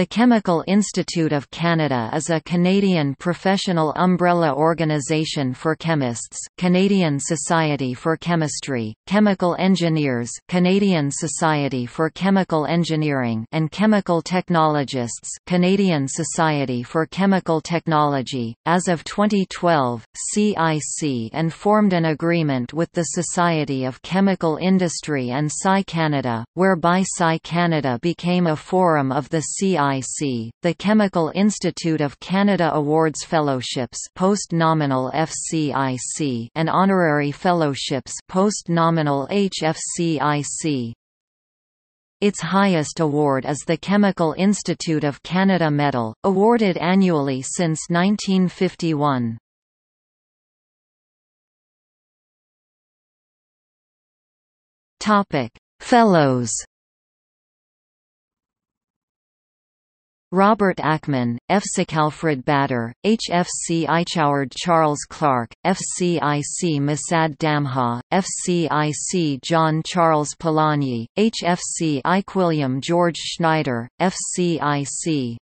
The Chemical Institute of Canada is a Canadian professional umbrella organisation for chemists, Canadian Society for Chemistry, Chemical Engineers Canadian Society for Chemical Engineering and Chemical Technologists Canadian Society for Chemical Technology. As of 2012, CIC and formed an agreement with the Society of Chemical Industry and Sci Canada, whereby Sci Canada became a forum of the CIC CIC, the Chemical Institute of Canada awards fellowships post-nominal FCIC and honorary fellowships post-nominal HFCIC. Its highest award is the Chemical Institute of Canada Medal, awarded annually since 1951. Topic: Fellows Robert Ackman, FSIC Alfred Batter, HFC Eichhoward Charles Clark, FCIC Masad Damha, FCIC John Charles Polanyi, HFC Ike William George Schneider, FCIC